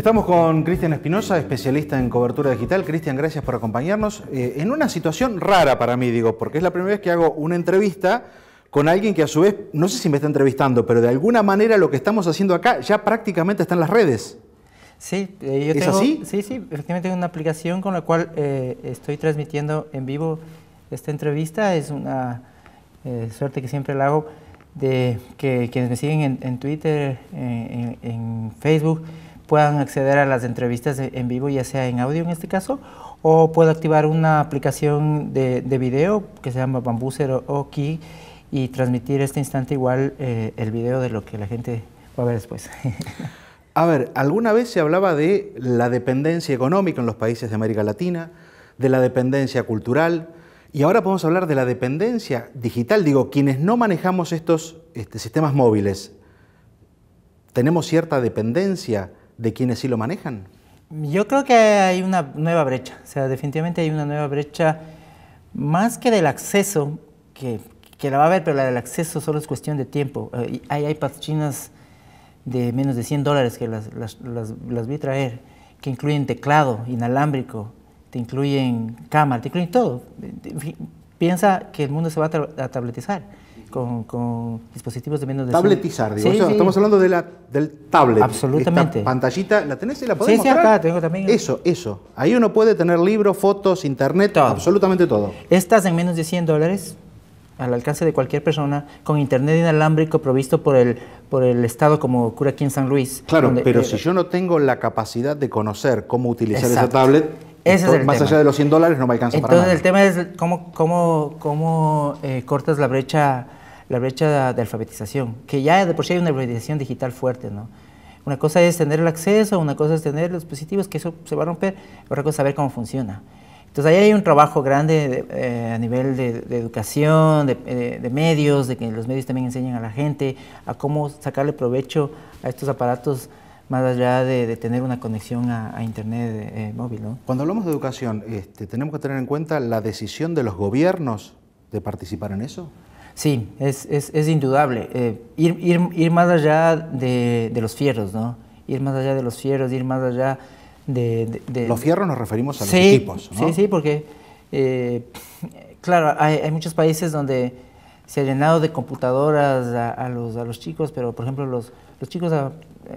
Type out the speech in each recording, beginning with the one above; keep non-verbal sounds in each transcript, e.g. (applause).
Estamos con Cristian Espinosa, especialista en cobertura digital. Cristian, gracias por acompañarnos. Eh, en una situación rara para mí, digo, porque es la primera vez que hago una entrevista con alguien que a su vez, no sé si me está entrevistando, pero de alguna manera lo que estamos haciendo acá ya prácticamente está en las redes. Sí, eh, yo tengo, Sí, sí, efectivamente tengo una aplicación con la cual eh, estoy transmitiendo en vivo esta entrevista. Es una suerte que siempre la hago de que quienes me siguen en, Twitter, en, Facebook puedan acceder a las entrevistas en vivo, ya sea en audio en este caso, o puedo activar una aplicación de, video que se llama Bambuser o, Key y transmitir este instante igual eh, el video de lo que la gente va a ver después. (laughs) a ver, alguna vez se hablaba de la dependencia económica en los países de América Latina, de la dependencia cultural, y ahora podemos hablar de la dependencia digital. Digo, quienes no manejamos estos este, sistemas móviles, ¿tenemos cierta dependencia de quienes sí lo manejan? Yo creo que hay una nueva brecha, o sea, definitivamente hay una nueva brecha, más que del acceso, que, la va a haber, pero la del acceso solo es cuestión de tiempo. Eh, hay iPads chinas de menos de 100 dólares que las, las, las, vi traer, que incluyen teclado inalámbrico, te incluyen cámara, te incluyen todo. Piensa que el mundo se va a, tabletizar con, dispositivos de menos de... Tabletizar, digo. Estamos hablando de la, del tablet. Absolutamente. pantallita, ¿la tenés y la podés sí, Sí, acá tengo también. Eso, eso. Ahí uno puede tener libros, fotos, internet, absolutamente todo. Estas en menos de 100 dólares, al alcance de cualquier persona, con internet inalámbrico provisto por el, por el Estado como ocurre aquí en San Luis. Claro, pero eh, si yo no tengo la capacidad de conocer cómo utilizar esa tablet, más allá de los 100 dólares no me alcanza para nada. Entonces el tema es cómo, cómo, cómo eh, cortas la brecha la brecha de alfabetización, que ya de por sí hay una alfabetización digital fuerte, ¿no? Una cosa es tener el acceso, una cosa es tener los dispositivos, que eso se va a romper, otra cosa es saber cómo funciona. Entonces ahí hay un trabajo grande eh, a nivel de, educación, de, medios, de que los medios también enseñen a la gente a cómo sacarle provecho a estos aparatos más allá de, tener una conexión a, Internet eh, móvil. Cuando hablamos de educación, este, ¿tenemos que tener en cuenta la decisión de los gobiernos de participar en eso? Sí, es, es, es indudable. Eh, ir, más allá de, los fierros, ¿no? Ir más allá de los fierros, ir más allá de... Los fierros nos referimos a los equipos, ¿no? Sí, sí, porque, eh, claro, hay, muchos países donde se ha llenado de computadoras a, los, a los chicos, pero, por ejemplo, los, los chicos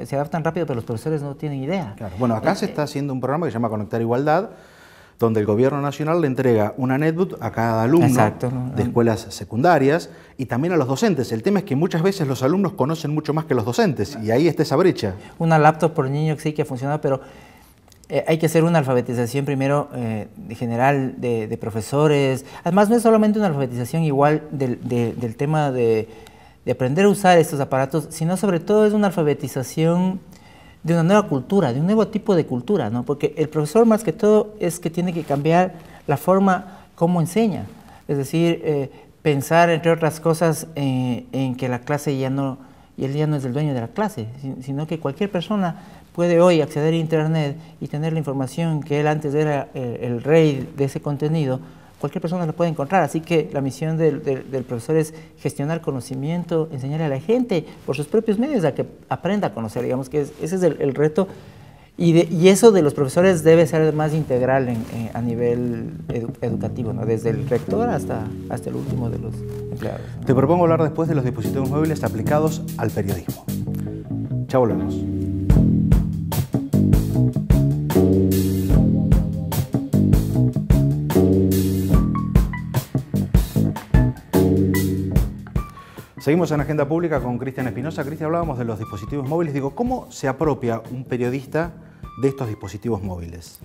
se adaptan rápido, pero los profesores no tienen idea. Bueno, acá eh, se está haciendo un programa que se llama Conectar Igualdad, donde el gobierno nacional le entrega una netbook a cada alumno de escuelas secundarias y también a los docentes. El tema es que muchas veces los alumnos conocen mucho más que los docentes y ahí está esa brecha. Una laptop por niño que sí que funciona, pero eh, hay que hacer una alfabetización primero eh, general de, profesores. Además, no es solamente una alfabetización igual del, tema de, de aprender a usar estos aparatos, sino sobre todo es una alfabetización de una nueva cultura, de un nuevo tipo de cultura, ¿no? Porque el profesor más que todo es que tiene que cambiar la forma como enseña, es decir, eh, pensar entre otras cosas eh, en que la clase ya no, y el ya no es el dueño de la clase, sino que cualquier persona puede hoy acceder a internet y tener la información que él antes era eh, el rey de ese contenido, cualquier persona lo puede encontrar. Así que la misión del, del, profesor es gestionar conocimiento, enseñarle a la gente por sus propios medios a que aprenda a conocer, digamos que ese es el, reto. Y, de, y, eso de los profesores debe ser más integral eh, a nivel educativo, ¿no? desde el rector hasta, hasta el último de los empleados. Te propongo hablar después de los dispositivos móviles aplicados al periodismo. Ya volvemos. Seguimos en Agenda Pública con Cristian Espinosa. Cristian, hablábamos de los dispositivos móviles. Digo, ¿cómo se apropia un periodista de estos dispositivos móviles?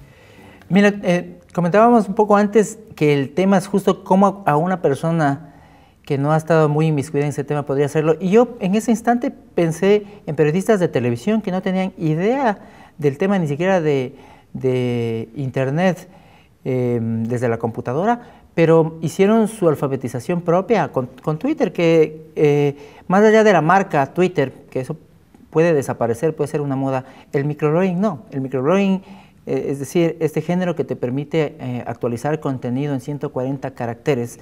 Mira, eh, comentábamos un poco antes que el tema es justo cómo a una persona que no ha estado muy inmiscuida en ese tema podría hacerlo. Y yo en ese instante pensé en periodistas de televisión que no tenían idea del tema ni siquiera de, Internet eh, desde la computadora pero hicieron su alfabetización propia con, Twitter, que eh, más allá de la marca Twitter, que eso puede desaparecer, puede ser una moda, el microblogging no, el microblogging eh, es decir, este género que te permite eh, actualizar contenido en 140 caracteres,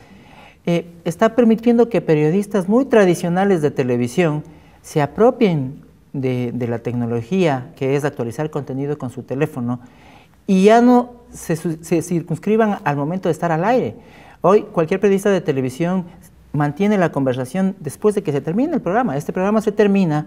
está permitiendo que periodistas muy tradicionales de televisión se apropien de, de la tecnología que es actualizar contenido con su teléfono y ya no se, circunscriban al momento de estar al aire. Hoy cualquier periodista de televisión mantiene la conversación después de que se termine el programa. Este programa se termina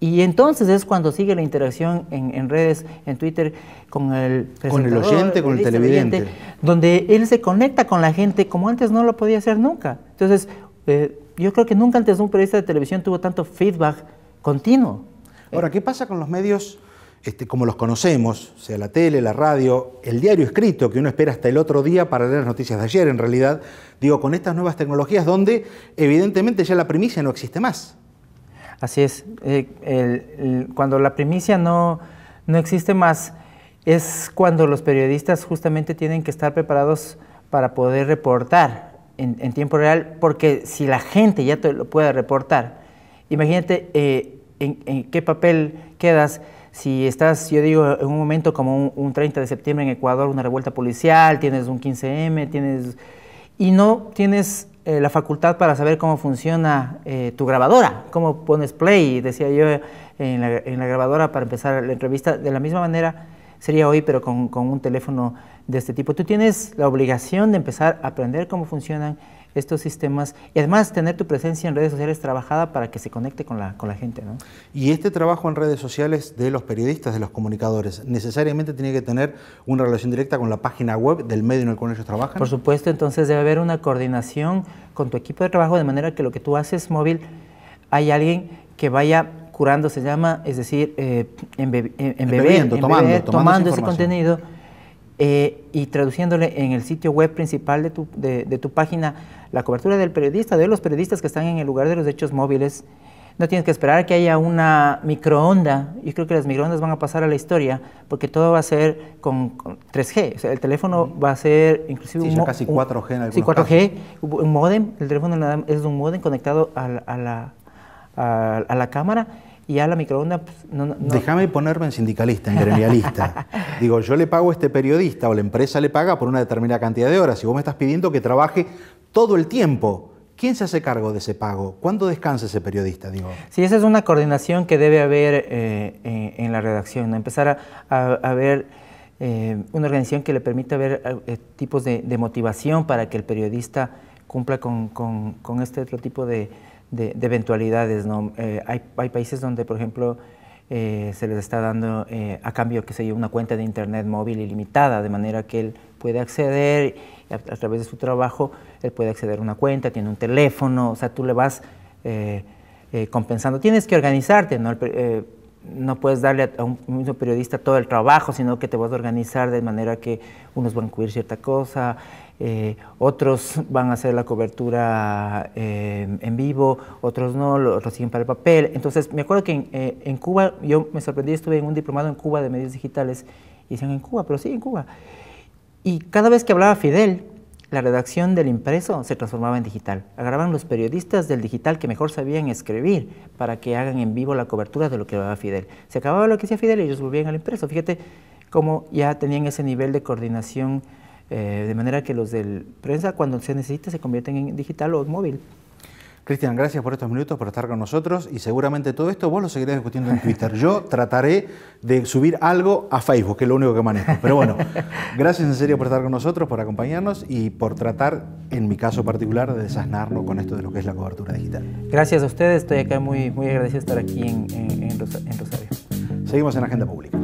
y entonces es cuando sigue la interacción en, redes, en Twitter, con el con el oyente, con el, televidente, donde él se conecta con la gente como antes no lo podía hacer nunca. Entonces, eh, yo creo que nunca antes un periodista de televisión tuvo tanto feedback continuo. Ahora, ¿qué pasa con los medios este, como los conocemos, sea la tele, la radio, el diario escrito que uno espera hasta el otro día para leer las noticias de ayer, en realidad, digo, con estas nuevas tecnologías donde evidentemente ya la primicia no existe más. Así es, eh, cuando la primicia no, no existe más, es cuando los periodistas justamente tienen que estar preparados para poder reportar en, tiempo real, porque si la gente ya te lo puede reportar, imagínate eh, en qué papel quedas si estás, yo digo, en un momento como un, 30 de septiembre en Ecuador, una revuelta policial, tienes un 15M, tienes... Y no tienes eh, la facultad para saber cómo funciona eh, tu grabadora, cómo pones play, decía yo en la, grabadora para empezar la entrevista. De la misma manera sería hoy, pero con, con un teléfono de este tipo. Tú tienes la obligación de empezar a aprender cómo funcionan estos sistemas y además tener tu presencia en redes sociales trabajada para que se conecte con la, con la gente. ¿no? Y este trabajo en redes sociales de los periodistas, de los comunicadores, necesariamente tiene que tener una relación directa con la página web del medio en el cual ellos trabajan. Por supuesto, entonces debe haber una coordinación con tu equipo de trabajo de manera que lo que tú haces móvil, hay alguien que vaya curando, se llama, es decir, eh, embebiendo, tomando ese contenido eh, y traduciéndole en el sitio web principal de tu, de, tu, página la cobertura del periodista, de los periodistas que están en el lugar de los hechos móviles. No tienes que esperar que haya una microonda. Yo creo que las microondas van a pasar a la historia porque todo va a ser con, 3G. el teléfono va a ser inclusive sí, un, casi 4G en Sí, 4G, un modem. El teléfono es un modem conectado a a la cámara y a la microonda... Pues, Déjame ponerme en sindicalista, en gremialista. (laughs) Digo, yo le pago a este periodista o la empresa le paga por una determinada cantidad de horas y vos me estás pidiendo que trabaje todo el tiempo. ¿Quién se hace cargo de ese pago? ¿Cuándo descansa ese periodista? Digo? Sí, esa es una coordinación que debe haber eh, eh, en, la redacción, empezar a, ver eh, una organización que le permita ver tipos de, motivación para que el periodista cumpla con este otro tipo de, de, eventualidades. ¿no? Eh, hay, hay, países donde, por ejemplo, eh, se les está dando eh, a cambio, que se yo, una cuenta de internet móvil ilimitada, de manera que él puede acceder a, través de su trabajo, él puede acceder a una cuenta, tiene un teléfono, o sea, tú le vas compensando. Tienes que organizarte, ¿no? El, no puedes darle a un mismo periodista todo el trabajo, sino que te vas a organizar de manera que unos van a cubrir cierta cosa, eh, otros van a hacer la cobertura eh, en vivo, otros no, lo siguen para el papel. Entonces, me acuerdo que eh, en, Cuba, yo me sorprendí, estuve en un diplomado en Cuba de medios digitales, y decían en Cuba, pero sí en Cuba. Y cada vez que hablaba Fidel, la redacción del impreso se transformaba en digital. Agarraban los periodistas del digital que mejor sabían escribir para que hagan en vivo la cobertura de lo que daba Fidel. Se acababa lo que hacía Fidel y ellos volvían al impreso. Fíjate cómo ya tenían ese nivel de coordinación, eh, de manera que los del prensa, cuando se necesita, se convierten en digital o móvil. Cristian, gracias por estos minutos, por estar con nosotros y seguramente todo esto vos lo seguirás discutiendo en Twitter. Yo trataré de subir algo a Facebook, que es lo único que manejo. Pero bueno, gracias en serio por estar con nosotros, por acompañarnos y por tratar, en mi caso particular, de desasnarlo con esto de lo que es la cobertura digital. Gracias a ustedes, estoy acá muy, muy agradecido de estar aquí en, en Rosario. Seguimos en Agenda Pública.